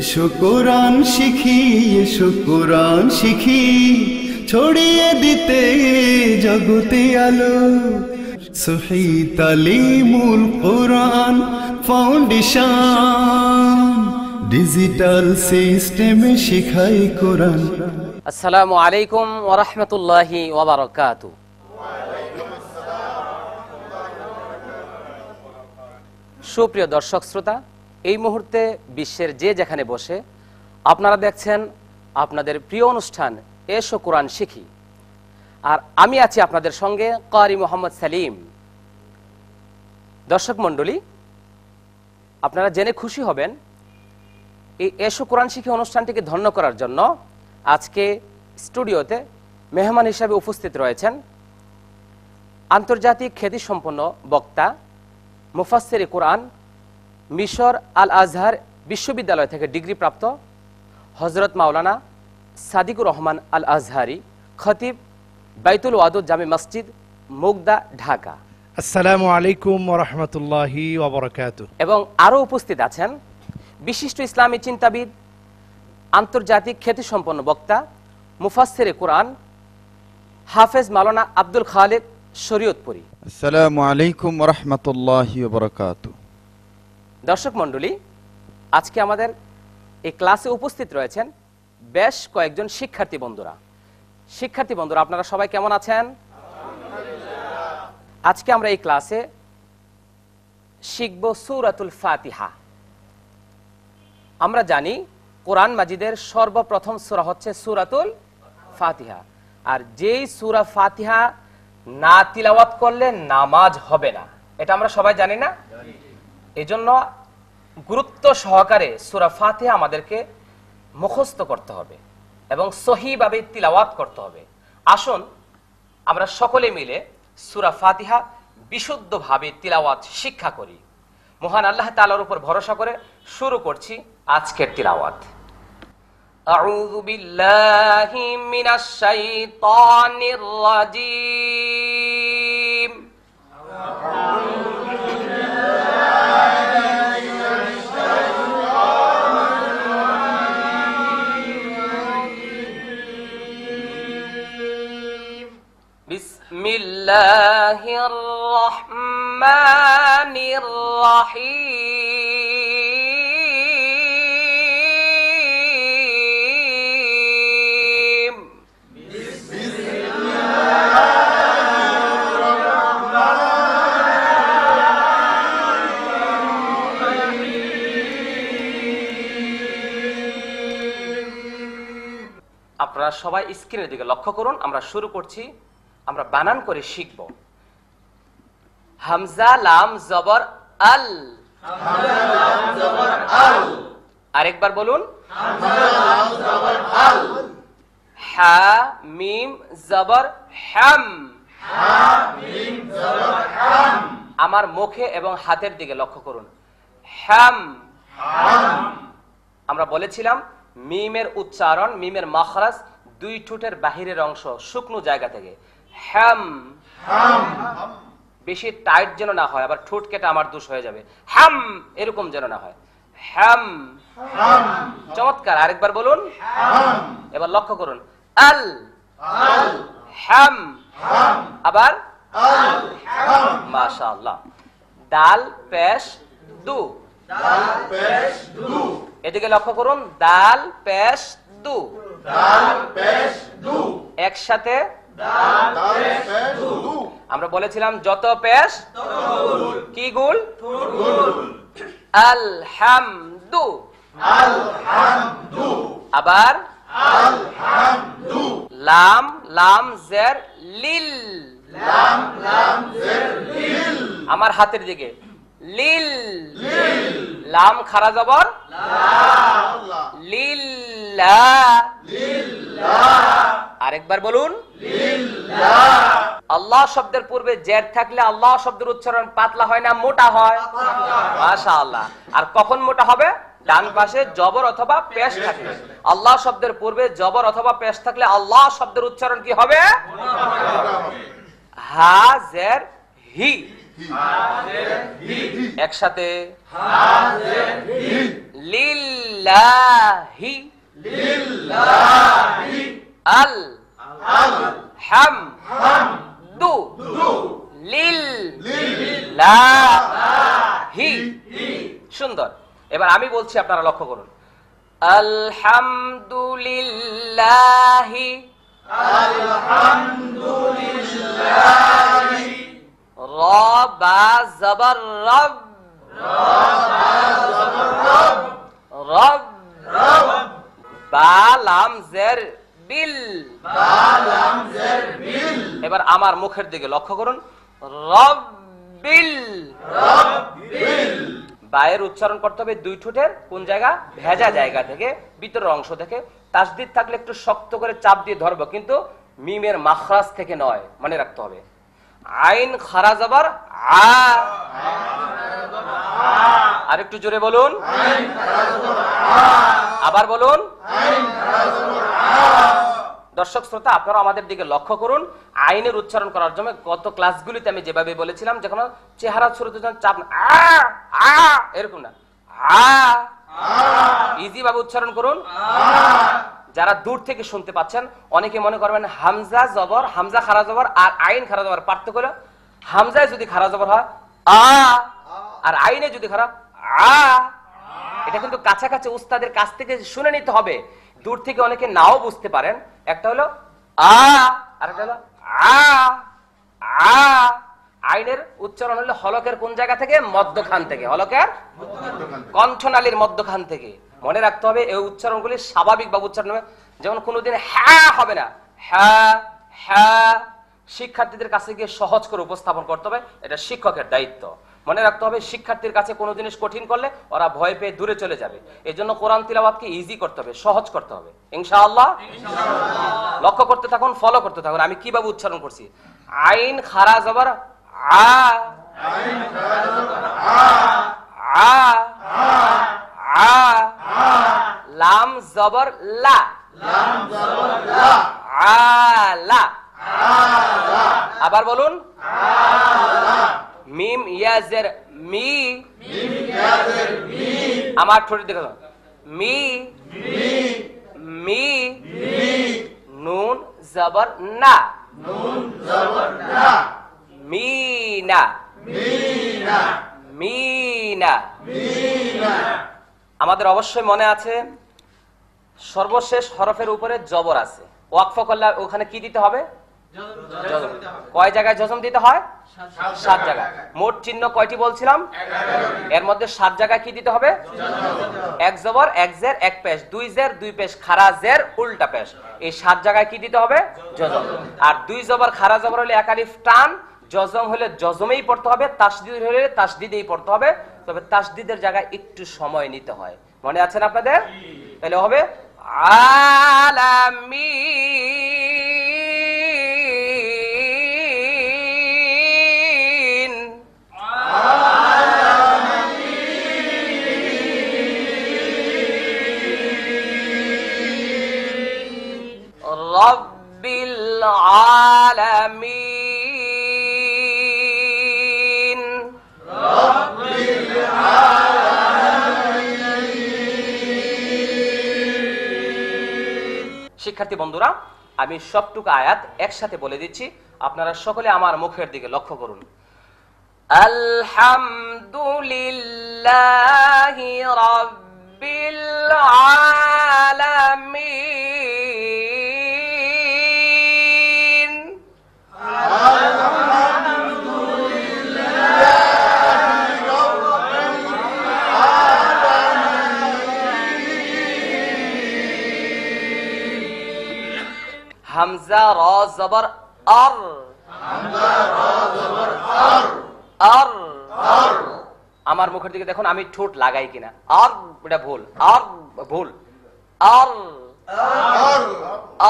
এসো কোরআন শিখি এসো কোরআন শিখি ছড়িয়ে দিতে জগতে আলো সহি তালিমুল কোরআন ফাউন্ডেশন ডিজিটাল সিস্টেমে শিখাই কোরআন আসসালামু আলাইকুম ওয়া রাহমাতুল্লাহি ওয়া বারাকাতু সুপ্রিয় দর্শক শ্রোতা এই মুহূর্তে বিশ্বের যে যেখানে বসে আপনারা দেখছেন আপনাদের প্রিয় অনুষ্ঠান এসো কোরআন শিখি আর আমি আছি আপনাদের সঙ্গে কারি মোহাম্মদ সালিম দর্শক মণ্ডলী আপনারা জেনে খুশি হবেন এই এসো কোরআন শিখি অনুষ্ঠানটিকে ধন্য করার জন্য আজকে স্টুডিওতে মেহমান হিসাবে উপস্থিত রয়েছেন আন্তর্জাতিক খ্যাতিসম্পন্ন বক্তা মুফাসের কোরআন মিশর আল আজহার বিশ্ববিদ্যালয় থেকে ডিগ্রি প্রাপ্ত হজরত মাওলানা সাদিকুর রহমান আল আজহারি খতিব বাইতুল ওয়াদুদ জামে মসজিদ মুগদা ঢাকা আসসালামু আলাইকুম রহমতুল্লাহি এবং আরও উপস্থিত আছেন বিশিষ্ট ইসলামী চিন্তাবিদ আন্তর্জাতিক খ্যাতিসম্পন্ন বক্তা মুফাসের কোরআন হাফেজ মালানা আব্দুল খালেদ শরীয়তপুরি আসসালামু আলাইকুম রহমতুল্লাহি দর্শক মন্ডলী আজকে আমাদের এই ক্লাসে উপস্থিত রয়েছেন বেশ কয়েকজন শিক্ষার্থী বন্ধুরা শিক্ষার্থী বন্ধুরা আপনারা সবাই কেমন আছেন আজকে আমরা এই ক্লাসে শিখব সুরাতুল ফাতিহা আমরা জানি কোরআন মাজিদের সর্বপ্রথম সুরা হচ্ছে সুরাতুল ফাতিহা আর যেই সুরা ফাতিহা না তিলাওয়াত করলে নামাজ হবে না এটা আমরা সবাই জানি না এজন্য গুরুত্ব সহকারে সুরা ফাতে আমাদেরকে মুখস্থ করতে হবে এবং সহিভাবে তিলাওয়াত করতে হবে আসুন আমরা সকলে মিলে সুরা ফাতিহা বিশুদ্ধভাবে তিলাওয়াত শিক্ষা করি মহান আল্লাহ তালার উপর ভরসা করে শুরু করছি আজকের তিলাওয়াত أعوذ بالله من الشيطان الرجيم أعوذ الله الرحمن الرحيم بسم الله আপনারা সবাই স্ক্রিনের দিকে লক্ষ্য করুন আমরা শুরু করছি আমরা বানান করে শিখব হামজা লাম জবর আল আরেকবার বলুন হা মিম জবর হ্যাম আমার মুখে এবং হাতের দিকে লক্ষ্য করুন হ্যাম আমরা বলেছিলাম মিমের উচ্চারণ মিমের মাখরাজ দুই ঠোঁটের বাহিরের অংশ শুকনো জায়গা থেকে হ্যাম বেশি টাইট যেন না হয় আবার ঠোঁট কেটে আমার দোষ হয়ে যাবে হ্যাম এরকম যেন না হয় হ্যাম চমৎকার আরেকবার বলুন এবার লক্ষ্য করুন আল হ্যাম আবার মাশাআল্লাহ ডাল প্যাশ দু এদিকে লক্ষ্য করুন ডাল প্যাশ দু একসাথে আমরা বলেছিলাম যত পেশ কি গুল আলহামদু আলহামদু আবার আলহামদু লাম লাম জের লিল লাম লাম জের লিল আমার হাতের দিকে লিল লাম খারা জবর আরেকবার বলুন আল্লাহ শব্দের পূর্বে জের থাকলে আল্লাহ শব্দের উচ্চারণ পাতলা হয় না মোটা হয় মাশা আল্লাহ আর কখন মোটা হবে ডান পাশে জবর অথবা পেশ থাকবে আল্লাহ শব্দের পূর্বে জবর অথবা পেশ থাকলে আল্লাহ শব্দের উচ্চারণ কি হবে হা জের হি একসাথে লিল্লাহি আল হাম দু লিল লিল্লাহি সুন্দর এবার আমি বলছি আপনারা লক্ষ্য করুন আলহামদুলিল্লাহি আলহামদুলিল্লাহি র বা রব রব জের বিল এবার আমার মুখের দিকে লক্ষ্য করুন রব বিল বায়ের উচ্চারণ করতে হবে দুই ঠোঁটের কোন জায়গা ভেজা জায়গা থেকে ভিতরের অংশ থেকে তাসদিদ থাকলে একটু শক্ত করে চাপ দিয়ে ধরবো কিন্তু মিমের মাখরাজ থেকে নয় মনে রাখতে হবে আইন খারাজ আবার আ আর একটু জোরে বলুন আবার বলুন দর্শক শ্রোতা আপনারা আমাদের দিকে লক্ষ্য করুন আইনের উচ্চারণ করার জন্য গত ক্লাসগুলিতে আমি যেভাবে বলেছিলাম যখন চেহারা ছোট চাপ আ আ এরকম না আ ইজি ভাবে উচ্চারণ করুন যারা দূর থেকে শুনতে পাচ্ছেন অনেকে মনে করবেন হামজা জবর হামজা খারা জবর আর আইন খারা জবর পার্থক্য হামজায় যদি খারা জবর হয় আ আর আইনে যদি খারাপ আ এটা কিন্তু কাছাকাছি উস্তাদের কাছ থেকে শুনে নিতে হবে দূর থেকে অনেকে নাও বুঝতে পারেন একটা হলো আ আর একটা হলো আ আ আইনের উচ্চারণ হলো হলকের কোন জায়গা থেকে মদ্যখান থেকে হলকের কণ্ঠনালীর মদ্যখান থেকে মনে রাখতে হবে এই উচ্চারণগুলি স্বাভাবিকভাবে উচ্চারণ হবে যেমন কোনোদিন হ্যাঁ হবে না হ্যাঁ হ্যাঁ শিক্ষার্থীদের কাছে গিয়ে সহজ করে উপস্থাপন করতে হবে এটা শিক্ষকের দায়িত্ব মনে রাখতে হবে শিক্ষার্থীর কাছে কোনো জিনিস কঠিন করলে ওরা ভয় পেয়ে দূরে চলে যাবে এই জন্য কোরআন তিলাবাদকে ইজি করতে হবে সহজ করতে হবে ইনশাআল্লাহ লক্ষ্য করতে থাকুন ফলো করতে থাকুন আমি কিভাবে উচ্চারণ করছি আইন খারাজ আবার আ আ আ লাম জবর লা লাম জবর লা আলা আবার বলুন মিম ইয়াজের মি মিম ইয়াজের মি আমার ঠোঁট দেখো মি মি মি নুন জবর না নুন জবর না মিনা মিনা আমাদের অবশ্যই মনে আছে সর্বশেষ হরফের উপরে জবর আছে ওয়াকফ করলে ওখানে কি দিতে হবে কয় জায়গায় জজম দিতে হয় সাত জায়গায় মোট চিহ্ন কয়টি বলছিলাম এর মধ্যে সাত জায়গায় কি দিতে হবে এক জবর এক জের এক পেশ দুই জের দুই পেশ খারা জের উল্টা পেশ এই সাত জায়গায় কি দিতে হবে জজম আর দুই জবর খারা জবর হলে একালিফ টান জজম হলে জজমেই পড়তে হবে তাসদিদ হলে তাসদিদেই পড়তে হবে তবে তাসদিদের জায়গায় একটু সময় নিতে হয় মনে আছেন আপনাদের তাহলে হবে আলামি رب العالمين শিক্ষার্থী বন্ধুরা আমি সবটুকু আয়াত একসাথে বলে দিচ্ছি আপনারা সকলে আমার মুখের দিকে লক্ষ্য করুন আলহামদুলিল্লাহ রব্বিল আলামিন হামজা র জবর আর আর আমার মুখের দিকে দেখুন আমি ঠোঁট লাগাই কিনা আর এটা ভুল আর ভুল আর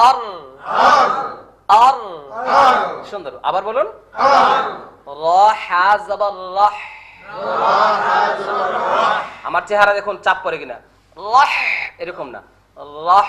আর আর সুন্দর আবার বলুন আমার চেহারা দেখুন চাপ পরে কিনা এরকম না লহ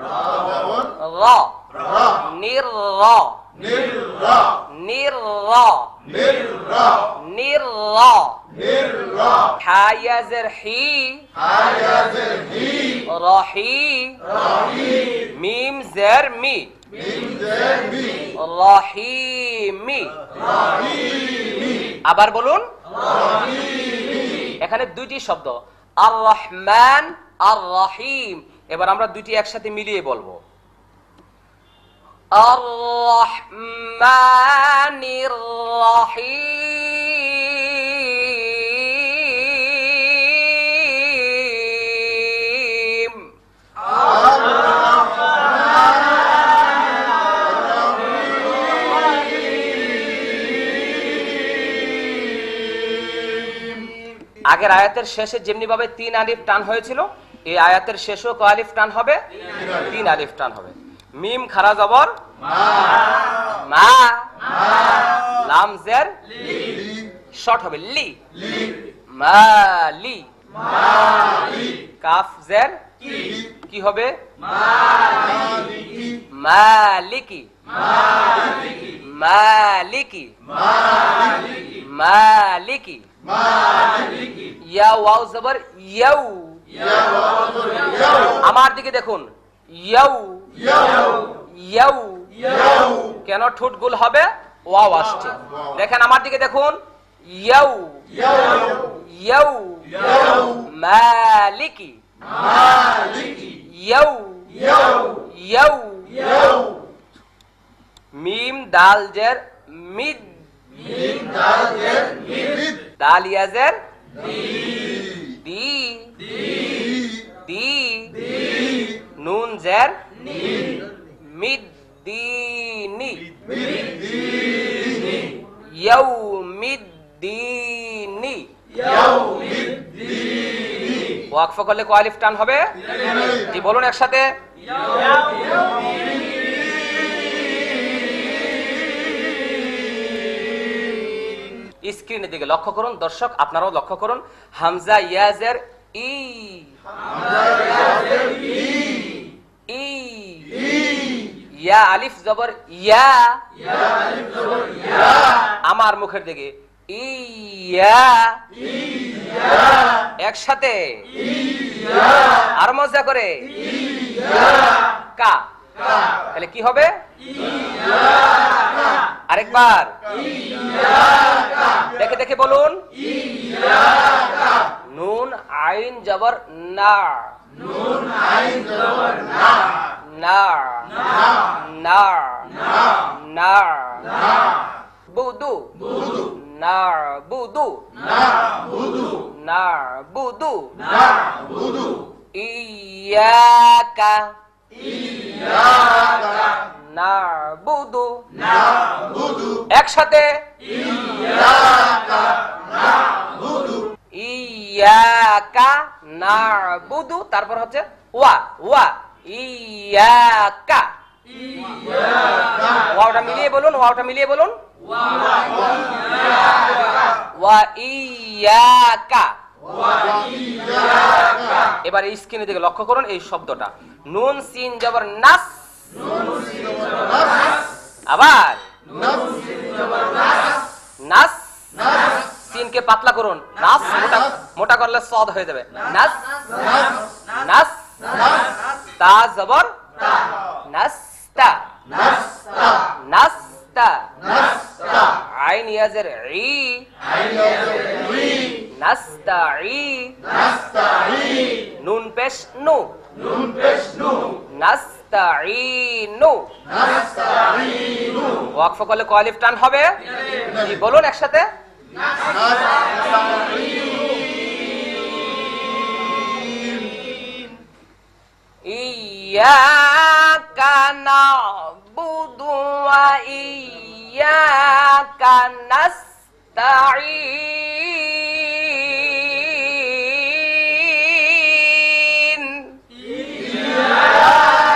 را را نير را نير را نير را نير را نير را نير را حي زرحي حي زرحي راحي راحي ميم زرمي ميم زرمي راحي مي راحي مي আবার বলুন রাহিম এখানে দুটি শব্দ আর রহমান আর এবার আমরা দুইটি একসাথে মিলিয়ে বলবো আগের আয়াতের শেষে যেমনিভাবে তিন আলিফ টান হয়েছিল এই আয়াতের শেষও ক আলিফ টান হবে তিন আলিফ টান হবে মিম খারা জবর মা লাম জের শর্ট হবে লি মালি কাফ জের কি হবে মালিকি মালিকি মালিকি ইয়া ওয়াও জবর ইয়াউ আমার দিকে দেখুন ইয়াউ ইয়াউ কেন ঠোঁট গোল হবে ওয়াও আসছে দেখেন আমার দিকে দেখুন ইয়াউ ইয়াউ মালিকি ইয়াউ ইয়াউ মিম দাল জের মিদ দাল ইয়াজের দি দি দি নুন জের মিদ্দিনি ইয়াউমিদ্দিনি ওয়াকফ করলে কোয়ালিফ টান হবে জি বলুন একসাথে স্ক্রিনের দিকে লক্ষ্য করুন দর্শক আপনারাও লক্ষ্য করুন হামজা ইয়াজের E. e. E. ইয়া আলিফ জবর ইয়া আমার মুখের দিকে ইয়া একসাথে আর মজা করে কা তাহলে কি হবে আরেকবার দেখে দেখে বলুন নুন আইন জবর না না না না বুদু না বুদু না বুদু না বুদু ইয়াকা না একসাথে ইয়াকা নাবুদু তারপর হচ্ছে ওয়া ওয়া ইয়াকা ওয়াওটা মিলিয়ে বলুন ওয়াটা মিলিয়ে বলুন ওয়া ইয়াকা এবার এই স্ক্রিনে দিকে লক্ষ্য করুন এই শব্দটা নুন সিন জবর নাস আবার নাস নাস সিনকে পাতলা করুন নাস মোটা মোটা করলে সদ হয়ে যাবে নাস নাস তা জবর নাস্তা নাস্তা আইন ইয়াজের ই নাস্তাই নাস্তাই নুন পেশ নু নুন পেশ নু ই নাস্তাইনু ওয়াকফ করলে কলিফ টান হবে বলুন একসাথে Iyaka na'budu wa iyaka nasta'in Iyaka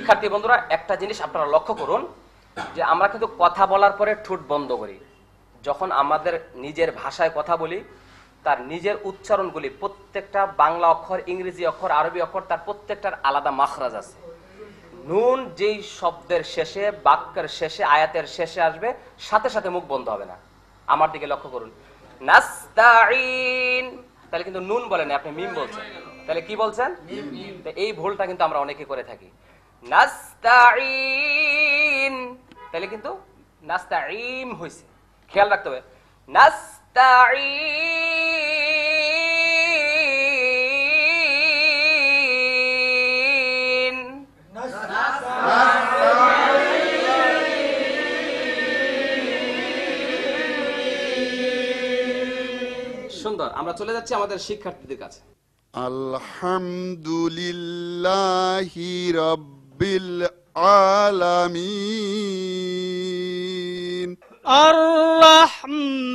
শিক্ষার্থী বন্ধুরা একটা জিনিস আপনারা লক্ষ্য করুন যে আমরা কিন্তু কথা বলার পরে ঠোঁট বন্ধ করি যখন আমাদের নিজের ভাষায় কথা বলি তার নিজের উচ্চারণগুলি প্রত্যেকটা বাংলা অক্ষর ইংরেজি অক্ষর আরবি অক্ষর তার প্রত্যেকটার আলাদা মাখরাজ আছে নুন যেই শব্দের শেষে বাক্যের শেষে আয়াতের শেষে আসবে সাথে সাথে মুখ বন্ধ হবে না আমার দিকে লক্ষ্য করুন তাহলে কিন্তু নুন বলেন আপনি মিম বলছেন তাহলে কি বলছেন এই ভুলটা কিন্তু আমরা অনেকে করে থাকি নাস্তাইন তাহলে কিন্তু নাস্তাইম খেয়াল রাখতে হবে নাস্তাইন সুন্দর আমরা চলে যাচ্ছি আমাদের শিক্ষার্থীদের কাছে আলহামদুলিল্লাহ রাব্ব رب العالمين الرحمن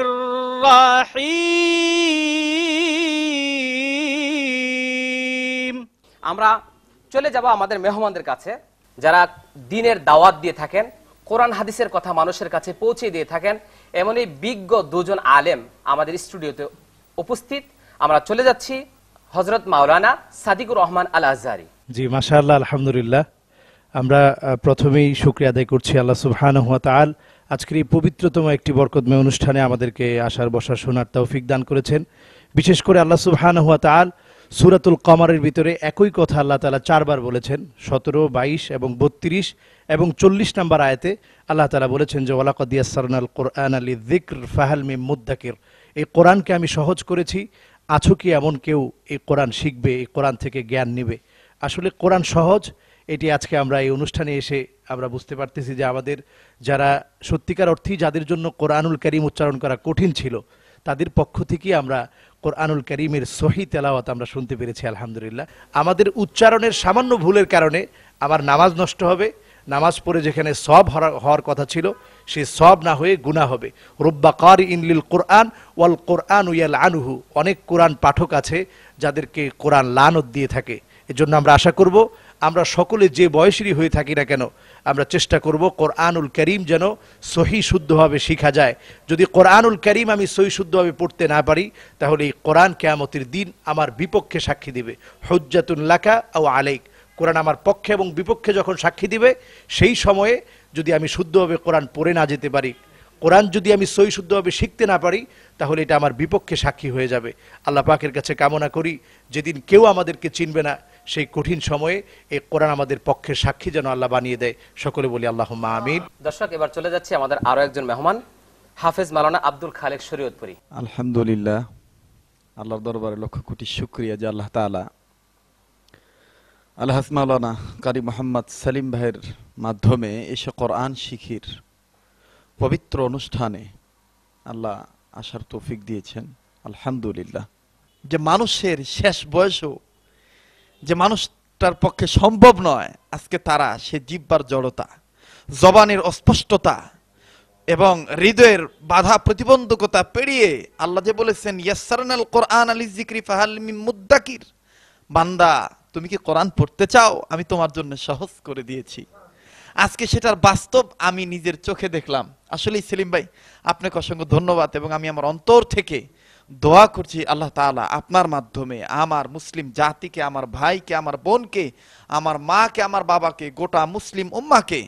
الرحيم আমরা চলে যাব আমাদের মেহমানদের কাছে যারা দিনের দাওয়াত দিয়ে থাকেন কোরআন হাদিসের কথা মানুষের কাছে পৌঁছে দিয়ে থাকেন এমনই বিজ্ঞ দুজন আলেম আমাদের স্টুডিওতে উপস্থিত আমরা চলে যাচ্ছি হজরত মাওলানা সাদিকুর রহমান আল আজারি জি মাশা আলহামদুলিল্লাহ আমরা প্রথমেই শুক্রিয়া আদায় করছি আল্লাহ সুবহান হুয়া তাল আজকের এই পবিত্রতম একটি বরকতময় অনুষ্ঠানে আমাদেরকে আসার বসার শোনার তৌফিক দান করেছেন বিশেষ করে আল্লাহ সুবহান হুয়া তাল সুরাতুল কমারের ভিতরে একই কথা আল্লাহ তালা চারবার বলেছেন সতেরো বাইশ এবং বত্রিশ এবং চল্লিশ নম্বর আয়তে আল্লাহ তালা বলেছেন যে ওয়ালাকদিয়াসারন আল কোরআন আলী দিক্র ফাহাল মিম মুদ্দাকির এই কোরআনকে আমি সহজ করেছি আছো কি এমন কেউ এই কোরআন শিখবে এই কোরআন থেকে জ্ঞান নেবে আসলে কোরআন সহজ এটি আজকে আমরা এই অনুষ্ঠানে এসে আমরা বুঝতে পারতেছি যে আমাদের যারা সত্যিকার অর্থেই যাদের জন্য কোরআনুল করিম উচ্চারণ করা কঠিন ছিল তাদের পক্ষ থেকে আমরা কোরআনুল করিমের সহি তেলাওয়াত আমরা শুনতে পেরেছি আলহামদুলিল্লাহ আমাদের উচ্চারণের সামান্য ভুলের কারণে আমার নামাজ নষ্ট হবে নামাজ পড়ে যেখানে সব হওয়ার কথা ছিল সে সব না হয়ে গুণা হবে রুব্বা কার ইনলিল কোরআন ওয়াল কোরআন উয়াল আনহু অনেক কোরআন পাঠক আছে যাদেরকে কোরআন লানত দিয়ে থাকে এজন্য আমরা আশা করব আমরা সকলে যে বয়সেরই হয়ে থাকি না কেন আমরা চেষ্টা করব কোরআনুল করিম যেন সহি শুদ্ধভাবে শেখা যায় যদি কোরআনুল করিম আমি সহি শুদ্ধভাবে পড়তে না পারি তাহলে এই কোরআন কেয়ামতির দিন আমার বিপক্ষে সাক্ষী দেবে হজ্জাতুল্লাকা ও আলেক কোরআন আমার পক্ষে এবং বিপক্ষে যখন সাক্ষী দিবে সেই সময়ে যদি আমি শুদ্ধভাবে কোরআন পড়ে না যেতে পারি কোরআন যদি আমি সই শুদ্ধভাবে শিখতে না পারি তাহলে এটা আমার বিপক্ষে সাক্ষী হয়ে যাবে আল্লাহ পাকের কাছে কামনা করি যেদিন কেউ আমাদেরকে চিনবে না সেই কঠিন সময়ে এই কোরআন আমাদের পক্ষে সাক্ষী যেন আল্লাহ বানিয়ে দেয় সকলে বলি আল্লাহ আমিন দর্শক এবার চলে যাচ্ছি আমাদের আরও একজন মেহমান হাফেজ মালানা আব্দুল খালেক শরীয়তপুরি আলহামদুলিল্লাহ আল্লাহর দরবারে লক্ষ কোটি শুক্রিয়া যে আল্লাহ তালা আল্লাহ মাওলানা কারি মোহাম্মদ সালিম ভাইয়ের মাধ্যমে এসে কোরআন শিখির পবিত্র অনুষ্ঠানে আল্লাহ আসার তৌফিক দিয়েছেন আলহামদুলিল্লাহ যে মানুষের শেষ বয়সও যে মানুষটার পক্ষে সম্ভব নয় আজকে তারা সে জিব্বার জড়তা জবানের অস্পষ্টতা এবং হৃদয়ের বাধা প্রতিবন্ধকতা পেরিয়ে আল্লাহ যে বলেছেন ইয়াসারনাল কোরআন আলী জিক্রি ফাহালিমি মুদ্দাকির বান্দা তুমি কি কোরআন পড়তে চাও আমি তোমার জন্য সহজ করে দিয়েছি আজকে সেটার বাস্তব আমি নিজের চোখে দেখলাম আসলেই সেলিম ভাই আপনাকে অসংখ্য ধন্যবাদ এবং আমি আমার অন্তর থেকে দোয়া করছি আল্লাহ তালা আপনার মাধ্যমে আমার মুসলিম জাতিকে আমার ভাইকে আমার বোনকে আমার মাকে আমার বাবাকে গোটা মুসলিম উম্মাকে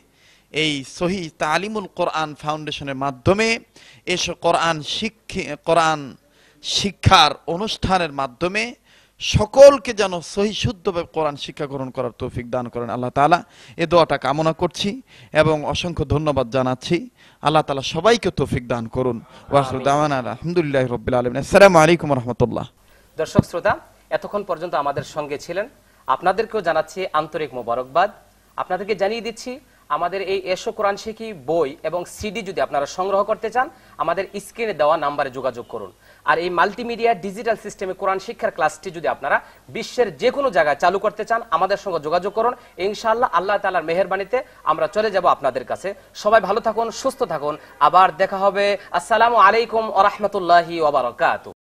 এই সহি তালিমুল কোরআন ফাউন্ডেশনের মাধ্যমে এসব কোরআন শিক্ষি কোরআন শিক্ষার অনুষ্ঠানের মাধ্যমে সকলকে যেন সহি শুদ্ধভাবে কোরআন শিক্ষা গ্রহণ করার তৌফিক দান করেন আল্লাহ তালা এ দোয়াটা কামনা করছি এবং অসংখ্য ধন্যবাদ জানাচ্ছি আল্লাহ তালা সবাইকে তৌফিক দান করুন আলহামদুলিল্লাহ রবিল আলম আসসালামু আলাইকুম রহমতুল্লাহ দর্শক শ্রোতা এতক্ষণ পর্যন্ত আমাদের সঙ্গে ছিলেন আপনাদেরকেও জানাচ্ছি আন্তরিক মোবারকবাদ আপনাদেরকে জানিয়ে দিচ্ছি আমাদের এই এসো কোরআন শিখি বই এবং সিডি যদি আপনারা সংগ্রহ করতে চান আমাদের স্ক্রিনে দেওয়া নাম্বারে যোগাযোগ করুন আর এই মাল্টিমিডিয়া ডিজিটাল সিস্টেমে কোরআন শিক্ষার ক্লাসটি যদি আপনারা বিশ্বের যে কোনো জায়গায় চালু করতে চান আমাদের সঙ্গে যোগাযোগ করুন ইনশাআল্লাহ আল্লাহ তালার মেহরবানিতে আমরা চলে যাব আপনাদের কাছে সবাই ভালো থাকুন সুস্থ থাকুন আবার দেখা হবে আসসালামু আলাইকুম আ রহমতুল্লাহি